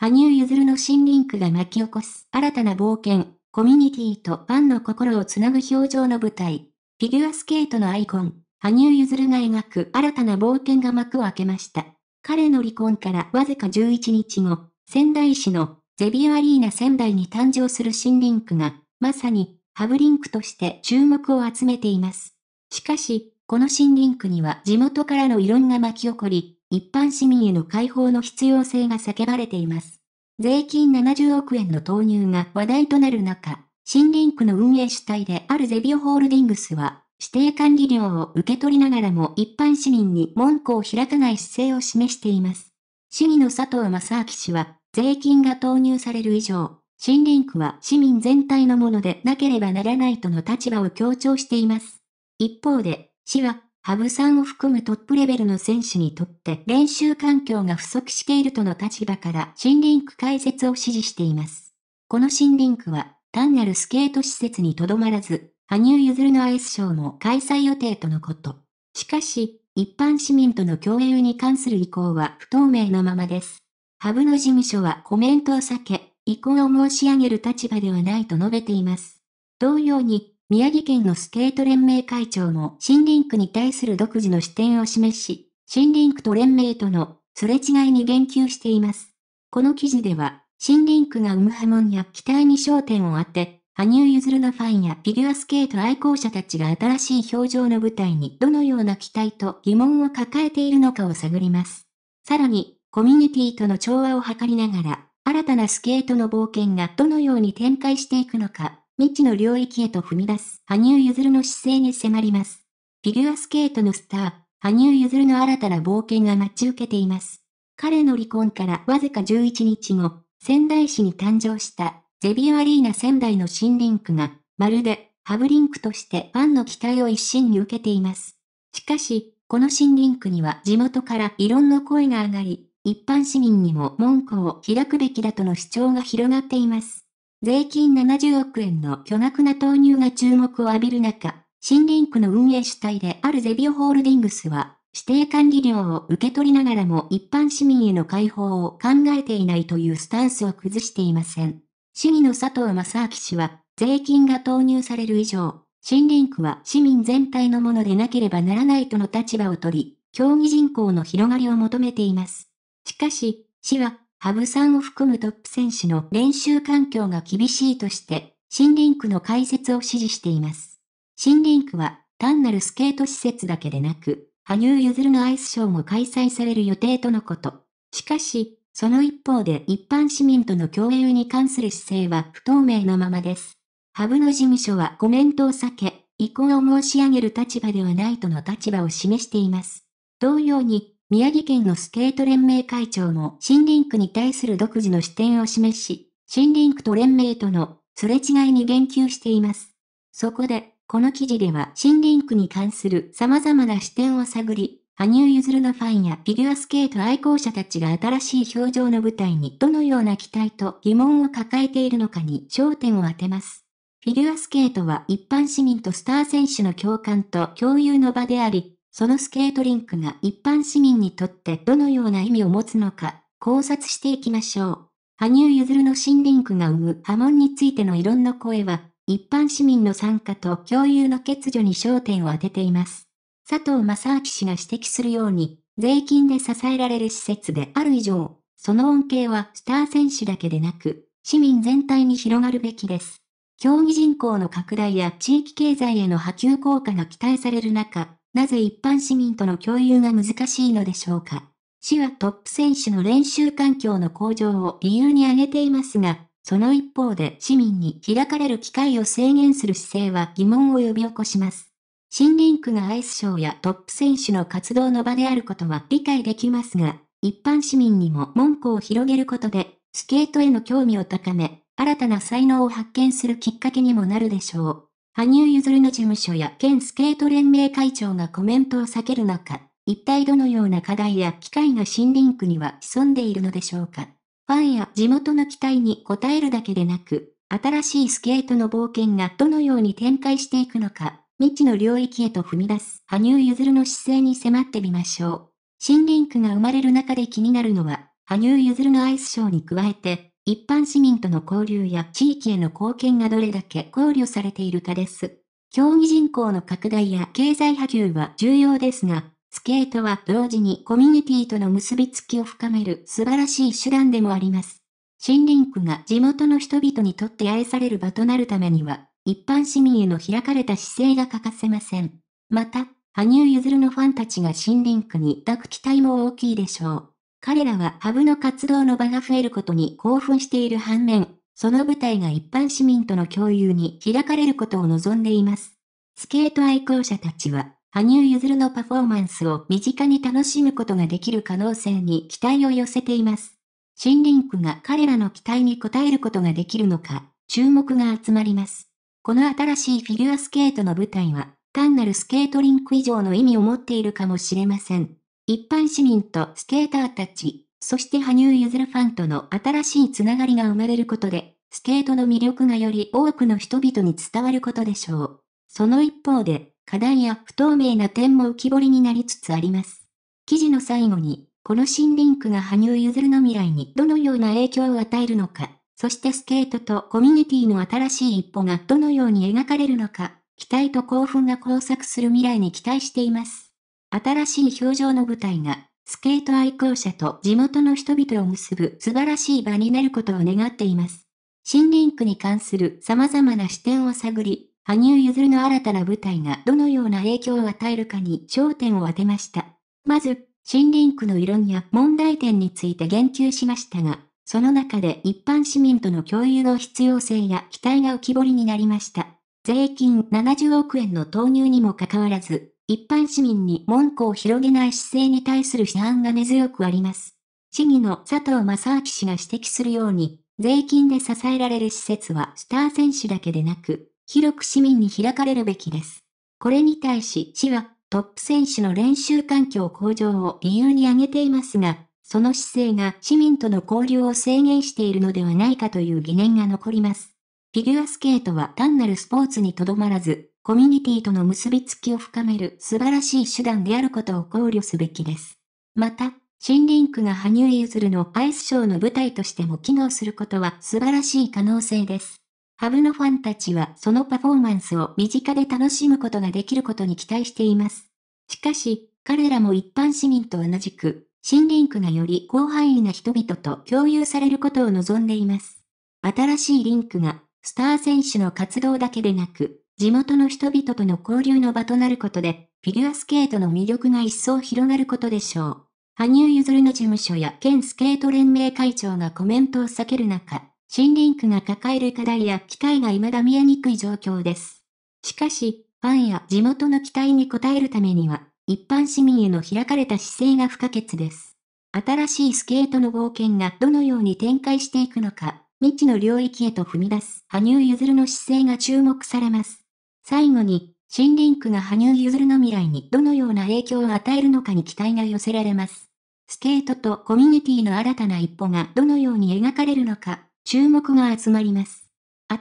羽生結弦の新リンクが巻き起こす新たな冒険、コミュニティとファンの心をつなぐ表情の舞台。フィギュアスケートのアイコン、羽生結弦が描く新たな冒険が幕を開けました。彼の離婚からわずか11日後、仙台市のゼビオアリーナ仙台に誕生する新リンクが、まさにハブリンクとして注目を集めています。しかし、この新リンクには地元からの異論が巻き起こり、一般市民への解放の必要性が叫ばれています。税金70億円の投入が話題となる中、新リンクの運営主体であるゼビオホールディングスは、指定管理料を受け取りながらも一般市民に門戸を開かない姿勢を示しています。市議の佐藤正明氏は、税金が投入される以上、新リンクは市民全体のものでなければならないとの立場を強調しています。一方で、市は羽生さんを含むトップレベルの選手にとって練習環境が不足しているとの立場から新リンク開設を支持しています。この新リンクは単なるスケート施設にとどまらず、羽生結弦のアイスショーも開催予定とのこと。しかし、一般市民との共有に関する意向は不透明なままです。ハブの事務所はコメントを避け、意向を申し上げる立場ではないと述べています。同様に、宮城県のスケート連盟会長も新リンクに対する独自の視点を示し、新リンクと連盟とのすれ違いに言及しています。この記事では、新リンクが生む波紋や期待に焦点を当て、羽生結弦のファンやフィギュアスケート愛好者たちが新しい表情の舞台にどのような期待と疑問を抱えているのかを探ります。さらに、コミュニティとの調和を図りながら、新たなスケートの冒険がどのように展開していくのか、未知の領域へと踏み出す、羽生結弦の姿勢に迫ります。フィギュアスケートのスター、羽生結弦の新たな冒険が待ち受けています。彼の離婚からわずか11日後、仙台市に誕生したゼビオアリーナ仙台の新リンクが、まるでハブリンクとしてファンの期待を一身に受けています。しかし、この新リンクには地元から異論の声が上がり、一般市民にも門戸を開くべきだとの主張が広がっています。税金70億円の巨額な投入が注目を浴びる中、森林区の運営主体であるゼビオホールディングスは、指定管理料を受け取りながらも一般市民への開放を考えていないというスタンスを崩していません。市議の佐藤正明氏は、税金が投入される以上、森林区は市民全体のものでなければならないとの立場を取り、競技人口の広がりを求めています。しかし、市はハブさんを含むトップ選手の練習環境が厳しいとして、新リンクの開設を支持しています。新リンクは、単なるスケート施設だけでなく、羽生結弦のアイスショーも開催される予定とのこと。しかし、その一方で一般市民との共有に関する姿勢は不透明なままです。ハブの事務所はコメントを避け、意向を申し上げる立場ではないとの立場を示しています。同様に、宮城県のスケート連盟会長も新リンクに対する独自の視点を示し、新リンクと連盟とのすれ違いに言及しています。そこで、この記事では新リンクに関する様々な視点を探り、羽生結弦のファンやフィギュアスケート愛好者たちが新しい表情の舞台にどのような期待と疑問を抱えているのかに焦点を当てます。フィギュアスケートは一般市民とスター選手の共感と共有の場であり、そのスケートリンクが一般市民にとってどのような意味を持つのか、考察していきましょう。羽生結弦の新リンクが生む波紋についての異論の声は、一般市民の参加と共有の欠如に焦点を当てています。佐藤正明氏が指摘するように、税金で支えられる施設である以上、その恩恵はスター選手だけでなく、市民全体に広がるべきです。競技人口の拡大や地域経済への波及効果が期待される中、なぜ一般市民との共有が難しいのでしょうか。市はトップ選手の練習環境の向上を理由に挙げていますが、その一方で市民に開かれる機会を制限する姿勢は疑問を呼び起こします。新リンクがアイスショーやトップ選手の活動の場であることは理解できますが、一般市民にも門戸を広げることで、スケートへの興味を高め、新たな才能を発見するきっかけにもなるでしょう。羽生結弦の事務所や県スケート連盟会長がコメントを避ける中、一体どのような課題や機会が新リンクには潜んでいるのでしょうか。ファンや地元の期待に応えるだけでなく、新しいスケートの冒険がどのように展開していくのか、未知の領域へと踏み出す羽生結弦の姿勢に迫ってみましょう。新リンクが生まれる中で気になるのは、羽生結弦のアイスショーに加えて、一般市民との交流や地域への貢献がどれだけ考慮されているかです。競技人口の拡大や経済波及は重要ですが、スケートは同時にコミュニティとの結びつきを深める素晴らしい手段でもあります。新リンクが地元の人々にとって愛される場となるためには、一般市民への開かれた姿勢が欠かせません。また、羽生結弦のファンたちが新リンクに抱く期待も大きいでしょう。彼らはハブの活動の場が増えることに興奮している反面、その舞台が一般市民との共有に開かれることを望んでいます。スケート愛好者たちは、羽生結弦のパフォーマンスを身近に楽しむことができる可能性に期待を寄せています。新リンクが彼らの期待に応えることができるのか、注目が集まります。この新しいフィギュアスケートの舞台は、単なるスケートリンク以上の意味を持っているかもしれません。一般市民とスケーターたち、そして羽生結弦ファンとの新しいつながりが生まれることで、スケートの魅力がより多くの人々に伝わることでしょう。その一方で、課題や不透明な点も浮き彫りになりつつあります。記事の最後に、この新リンクが羽生結弦の未来にどのような影響を与えるのか、そしてスケートとコミュニティの新しい一歩がどのように描かれるのか、期待と興奮が交錯する未来に期待しています。新しい表情の舞台が、スケート愛好者と地元の人々を結ぶ素晴らしい場になることを願っています。新リンクに関する様々な視点を探り、羽生結弦の新たな舞台がどのような影響を与えるかに焦点を当てました。まず、新リンクの異論や問題点について言及しましたが、その中で一般市民との共有の必要性や期待が浮き彫りになりました。税金70億円の投入にもかかわらず、一般市民に文句を広げない姿勢に対する批判が根強くあります。市議の佐藤正明氏が指摘するように、税金で支えられる施設はスター選手だけでなく、広く市民に開かれるべきです。これに対し市は、トップ選手の練習環境向上を理由に挙げていますが、その姿勢が市民との交流を制限しているのではないかという疑念が残ります。フィギュアスケートは単なるスポーツにとどまらず、コミュニティとの結びつきを深める素晴らしい手段であることを考慮すべきです。また、新リンクが羽生結弦のアイスショーの舞台としても機能することは素晴らしい可能性です。ハブのファンたちはそのパフォーマンスを身近で楽しむことができることに期待しています。しかし、彼らも一般市民と同じく、新リンクがより広範囲な人々と共有されることを望んでいます。新しいリンクが、スター選手の活動だけでなく、地元の人々との交流の場となることで、フィギュアスケートの魅力が一層広がることでしょう。羽生結弦の事務所や県スケート連盟会長がコメントを避ける中、新リンクが抱える課題や機会が未だ見えにくい状況です。しかし、ファンや地元の期待に応えるためには、一般市民への開かれた姿勢が不可欠です。新しいスケートの冒険がどのように展開していくのか、未知の領域へと踏み出す羽生結弦の姿勢が注目されます。最後に、新リンクが羽生結弦の未来にどのような影響を与えるのかに期待が寄せられます。スケートとコミュニティの新たな一歩がどのように描かれるのか、注目が集まります。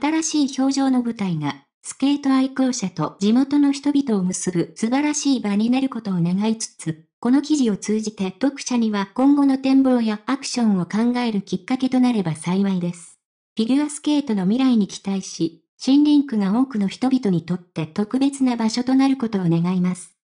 新しい表情の舞台が、スケート愛好者と地元の人々を結ぶ素晴らしい場になることを願いつつ、この記事を通じて読者には今後の展望やアクションを考えるきっかけとなれば幸いです。フィギュアスケートの未来に期待し、森林区が多くの人々にとって特別な場所となることを願います。